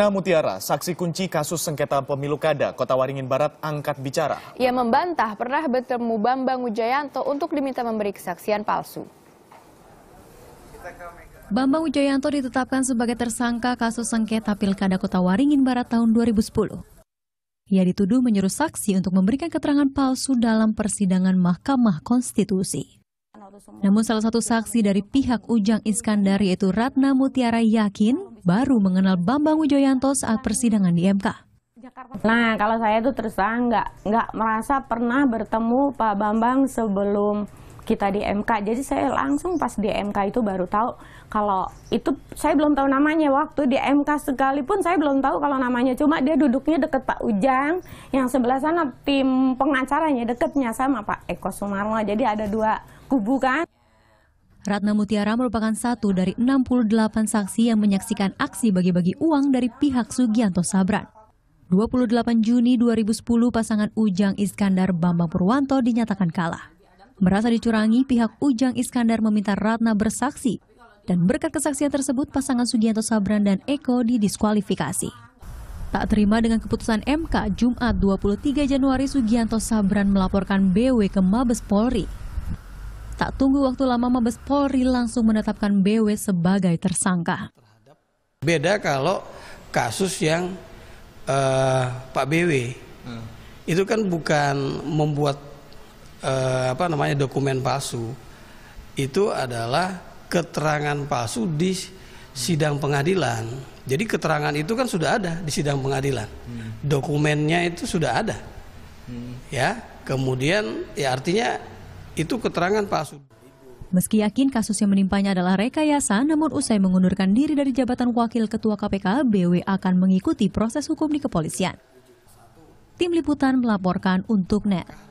Ratna Mutiara, saksi kunci kasus sengketa pemilu kada, Kota Waringin Barat angkat bicara. Ia membantah pernah bertemu Bambang Ujayanto untuk diminta memberi kesaksian palsu. Bambang Ujayanto ditetapkan sebagai tersangka kasus sengketa Pilkada Kota Waringin Barat tahun 2010. Ia dituduh menyuruh saksi untuk memberikan keterangan palsu dalam persidangan Mahkamah Konstitusi. Namun salah satu saksi dari pihak Ujang Iskandar yaitu Ratna Mutiara yakin baru mengenal Bambang Wijoyanto saat persidangan di MK. Nah, kalau saya itu terus nggak nggak merasa pernah bertemu Pak Bambang sebelum kita di MK. Jadi saya langsung pas di MK itu baru tahu kalau itu saya belum tahu namanya waktu di MK sekalipun saya belum tahu kalau namanya. Cuma dia duduknya deket Pak Ujang yang sebelah sana tim pengacaranya deketnya sama Pak Eko Sumarno. Jadi ada dua kubu kan. Ratna Mutiara merupakan satu dari 68 saksi yang menyaksikan aksi bagi-bagi uang dari pihak Sugianto Sabran. 28 Juni 2010 pasangan Ujang Iskandar Bambang Purwanto dinyatakan kalah. Merasa dicurangi, pihak Ujang Iskandar meminta Ratna bersaksi dan berkat kesaksian tersebut pasangan Sugianto Sabran dan Eko didiskualifikasi. Tak terima dengan keputusan MK, Jumat 23 Januari Sugianto Sabran melaporkan BW ke Mabes Polri. Tak tunggu waktu lama Mabes Polri langsung menetapkan BW sebagai tersangka. Beda kalau kasus yang uh, Pak BW hmm. itu kan bukan membuat uh, apa namanya dokumen palsu, itu adalah keterangan palsu di sidang pengadilan. Jadi keterangan itu kan sudah ada di sidang pengadilan, hmm. dokumennya itu sudah ada, hmm. ya. Kemudian ya artinya itu keterangan palsu. Meski yakin kasus yang menimpanya adalah rekayasa, namun usai mengundurkan diri dari jabatan Wakil Ketua KPK, BW akan mengikuti proses hukum di kepolisian. Tim Liputan melaporkan untuk NET.